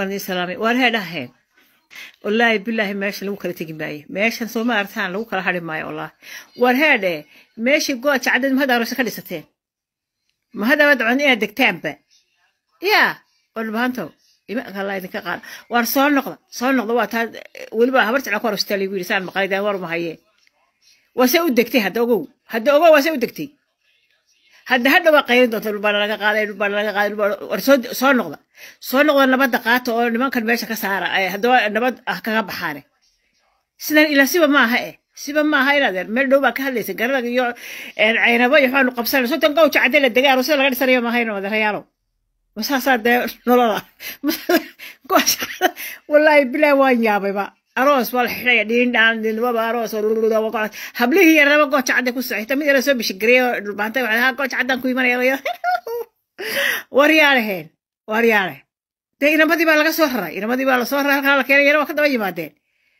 qanisalama waarhee dhahe wallaahi bilaahi meesha lagu kala tegi maayo meeshan sooma lagu kala hari maayo wallaahi waarhee dhee meeshii good jacdeed ka dhisateen ma inaad degtaanba yaa warbaanto imankala idinka qaada waa se u degtay hadda ogow hadda ogow waa se u degtay hadda hadha waa qayrin doonta dhulbaana laga qaaday dhulbaana laga qaaday dhulbaana war soo soo noqda soo noqda nabadda qaata oo nimankan meesha ka saara ay eh, haddaba nabad ah kaga baxaane sidan ilaa siba maaha eh siba maaha inaad er meel dhow baa ka hadlaysa garada iyo eh, ceynabo iyo waxaanu qabsanay sodon gawja cadde la degay aroosyada laga dhisanayo mahayna wadarayaalow masaasaa dee nolola walaahi bilaa waan yaabayba aroos waa la xidhaya dhiindhaan dinwaba aroos hablihii yar gooja cadda ku socita mid yara soo bishagareeyo dhulbaantay waxay gooja caddaan ku imanaya waryaalahen waryaale dee inamadii baa laga soo raray inamadii baa lasoo raray halkaa la keenay yana waa ka daba yimaadeen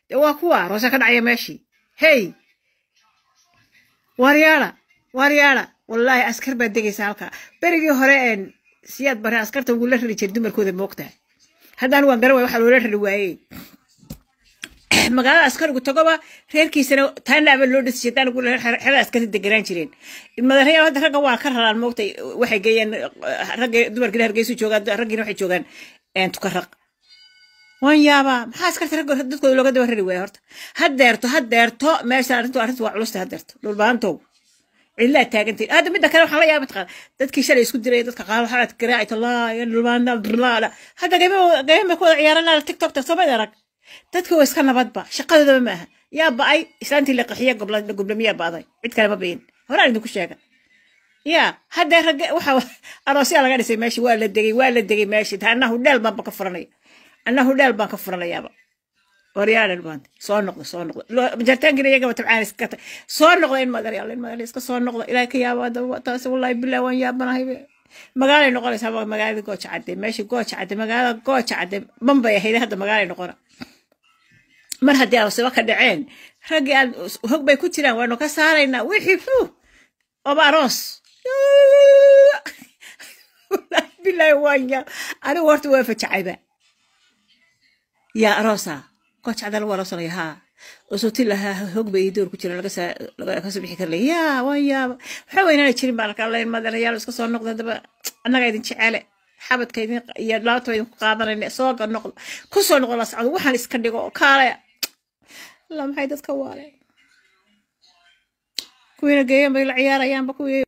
dee waa kuwa aroosa ka dhacaya meeshii hey waryaala waryaala wallaahi askar baa degaysa halkaa berigii hore siyaad bare askarta ugu la rari jir dumarkooda moogtahay haddaan waan garan waay waxaa loola rari waayey magaalada askarigu tagoba reerkiisana taanaaba loo dhisi jiray daanigu xerada askari deganaan jireen madareyaal hadda ragga waa ka raraan moogtay waxay geeyaan ragga dumarkina hargeysu joogaan raggiina waxay joogaan tukaraq waan yaabaa maxaa askarta ragga dadkooda looga daba rari waaya horta ha deerto ha arrintu arrintu waa culusta ha dhulbaantow cidlaa taagantahin hadda midda kale waxaan la yaaba taqaan dadkii shalay isku diraya dadka qaar waxaad garaaci tallaa dhulbaana brlaala hadda gayma ku wada ciyaaranaala tiktokta somayd arag dadkii oo iska nabadba shaqadoodaba maaha yaa ba'ay islaantii la qaxiye goblamiyaa ba'day cid kale bayin horaan idinku sheega yaa haddee ragge waxa aroosyaa laga dhisay meeshi waa la degey waa la degey meeshi taa dheel baanba ka furanaya annahu dheel baan ka furanayaaba soo noqda soo noqda jartaankina iyagaba tabcaan iska soo noqda in madaryaal in madar iska soo noqda ilaahay ka yaabaa taas wallaahi bilaa waan yaabanahay magaalay noqonaysaa magaalada gooja cadde meeshii gooja cadde magaalada gooja cadde banbay ahayd hadda magaalay noqona mar haddii aan wasibo ka dhaceen raggii aad hog bay ku jiraan waanu ka saaraynaa wixii fuuh oba aroos bilaahi waan anigu horta waa fajacayba yaa aroosa kojacdan lagu aroosanaya usuti lahaa hog bay ii door ku jira laga bixi karlay yaa waan yaaba waxa weynaana jirin baan arkaa layn madanayaal iska soo noqda daba annaga idin jecele xabadka idin iyo laabtaba idinku qaadanayna sooga noqda ku soo noqda la waxaan iska dhigo kaalaya alla maxay dadka waale kuwiina geeyanbay la ciyaarayaanba kuwi